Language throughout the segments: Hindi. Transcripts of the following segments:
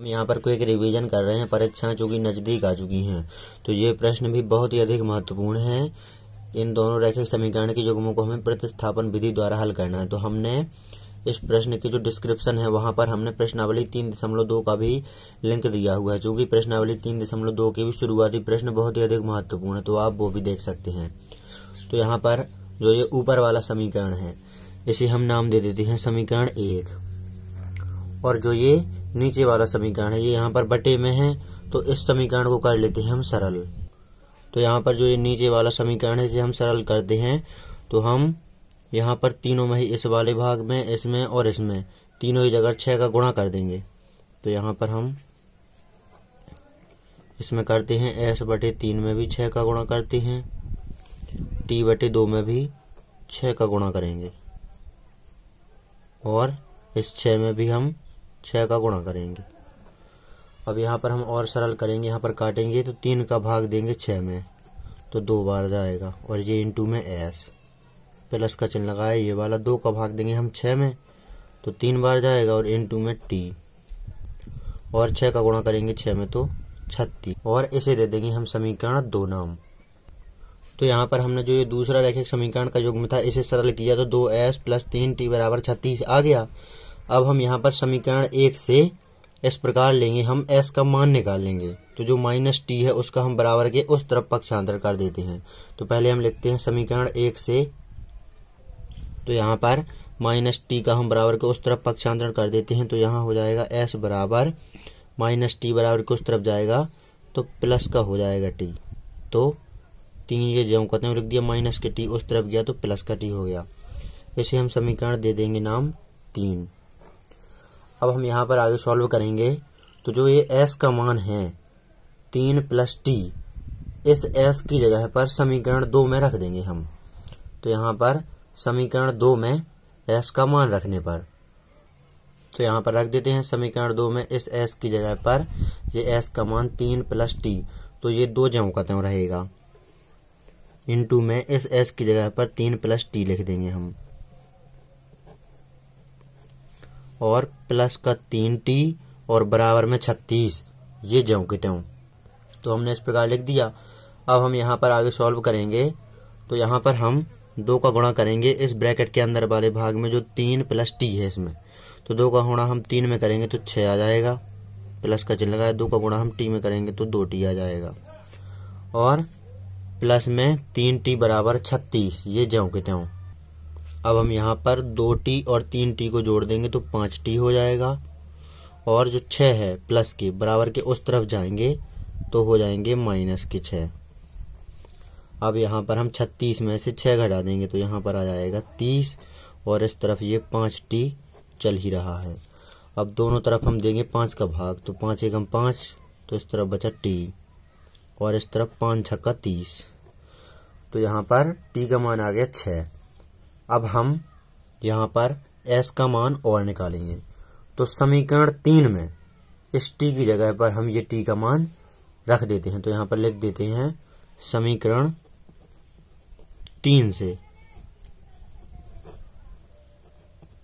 हम यहाँ पर एक रिवीजन कर रहे हैं परीक्षाएं चूंकि नज़दीक आ चुकी हैं तो ये प्रश्न भी बहुत ही अधिक महत्वपूर्ण है इन दोनों रैखिक समीकरण के युग्मों को हमें प्रतिस्थापन विधि द्वारा हल करना है तो हमने इस प्रश्न की जो डिस्क्रिप्शन है वहां पर हमने प्रश्नावली तीन दशमलव दो का भी लिंक दिया हुआ है चूंकि प्रश्नावली तीन दशमलव दो के भी शुरुआती प्रश्न बहुत ही अधिक महत्वपूर्ण है तो आप वो भी देख सकते हैं तो यहाँ पर जो ये ऊपर वाला समीकरण है इसे हम नाम दे देते हैं समीकरण एक और जो ये नीचे वाला समीकरण है ये यहाँ पर बटे में है तो इस समीकरण को कर लेते हैं हम सरल तो यहाँ पर जो ये नीचे वाला समीकरण है इसे हम सरल करते हैं तो हम यहाँ पर तीनों में ही इस वाले भाग में इसमें और इसमें तीनों ही जगह छः का गुणा कर देंगे तो यहाँ पर हम इसमें करते हैं एस बटे तीन में भी छः का गुणा करते हैं टी बटे दो में भी छः का गुणा करेंगे और इस छः में भी हम छः का गुणा करेंगे अब यहाँ पर हम और सरल करेंगे यहाँ पर काटेंगे तो तीन का भाग देंगे छः में तो दो बार जाएगा और ये इंटू में एस प्लस का चिन्ह लगाए ये वाला दो का भाग देंगे हम छः में तो तीन बार जाएगा और इंटू में टी और छः का गुणा करेंगे छः में तो छत्तीस और इसे दे देंगे हम समीकरण दो नाम तो यहाँ पर हमने जो ये दूसरा रैखिक समीकरण का युग्म था इसे सरल किया तो दो एस प्लस तीन टी बराबर छत्तीस आ गया अब हम यहाँ पर समीकरण एक से इस प्रकार लेंगे हम एस का मान निकाल लेंगे तो जो माइनस टी है उसका हम बराबर के उस तरफ पक्षांतर कर देते हैं तो पहले हम लिखते हैं समीकरण एक से तो यहाँ पर माइनस टी का हम बराबर के उस तरफ पक्षांतर कर देते हैं तो यहाँ हो जाएगा एस बराबर माइनस टी बराबर के उस तरफ जाएगा तो प्लस का हो जाएगा टी तो तीन ये जो कहते हैं लिख दिया माइनस के टी उस तरफ गया तो प्लस का टी हो गया इसे हम समीकरण दे देंगे नाम तीन अब हम यहाँ पर आगे सॉल्व करेंगे तो जो ये एस का मान है तीन प्लस टी इस एस की जगह पर समीकरण दो में रख देंगे हम तो यहाँ पर समीकरण दो में एस का मान रखने पर तो यहाँ पर रख देते हैं समीकरण दो में इस एस की जगह पर ये एस का मान तीन प्लस टी तो ये दो जो का त्यों रहेगा इनटू में इस एस की जगह पर तीन प्लस टी लिख देंगे हम और प्लस का तीन टी और बराबर में छत्तीस ये जम के हूँ तो हमने इस प्रकार लिख दिया अब हम यहाँ पर आगे सॉल्व करेंगे तो यहाँ पर हम दो का गुणा करेंगे इस ब्रैकेट के अंदर वाले भाग में जो तीन प्लस टी है इसमें तो दो का गुणा हम तीन में करेंगे तो छः आ जाएगा प्लस का चिन्ह लगाया दो का गुणा हम टी में करेंगे तो दो टी आ जाएगा और प्लस में तीन टी बराबर छत्तीस ये जौ के त्यों अब हम यहाँ पर दो टी और तीन टी को जोड़ देंगे तो पाँच टी हो जाएगा और जो छः है प्लस के बराबर के उस तरफ जाएंगे तो हो जाएंगे माइनस के छः अब यहाँ पर हम छत्तीस में से छः घटा देंगे तो यहाँ पर आ जाएगा तीस और इस तरफ ये पाँच टी चल ही रहा है अब दोनों तरफ हम देंगे पाँच का भाग तो पाँच एकम पाँच तो इस तरफ बचा टी और इस तरफ पाँच छक्का तीस तो यहाँ पर टी का मान आ गया छः अब हम यहाँ पर एस का मान और निकालेंगे तो समीकरण तीन में इस टी की जगह पर हम ये टी का मान रख देते हैं तो यहाँ पर लिख देते हैं समीकरण तीन से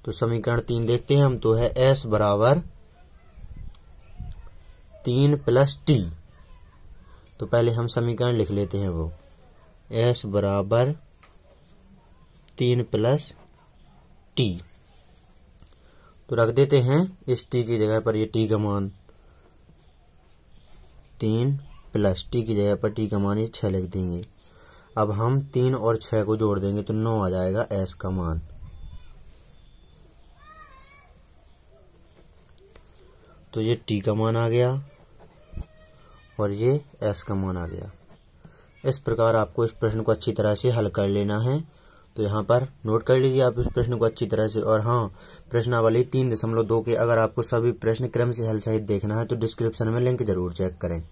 तो समीकरण तीन देखते हैं हम तो है एस बराबर तीन प्लस टी तो पहले हम समीकरण लिख लेते हैं वो एस बराबर तीन प्लस टी तो रख देते हैं इस टी की जगह पर ये टी का मान तीन प्लस टी की जगह पर टी का मान ये छः लिख देंगे अब हम तीन और छः को जोड़ देंगे तो नौ आ जाएगा एस का मान तो ये टी का मान आ गया और ये एस का मान आ गया इस प्रकार आपको इस प्रश्न को अच्छी तरह से हल कर लेना है तो यहाँ पर नोट कर लीजिए आप इस प्रश्न को अच्छी तरह से और हाँ प्रश्नावली तीन दशमलव दो के अगर आपको सभी प्रश्न क्रम से हल सहित देखना है तो डिस्क्रिप्शन में लिंक जरूर चेक करें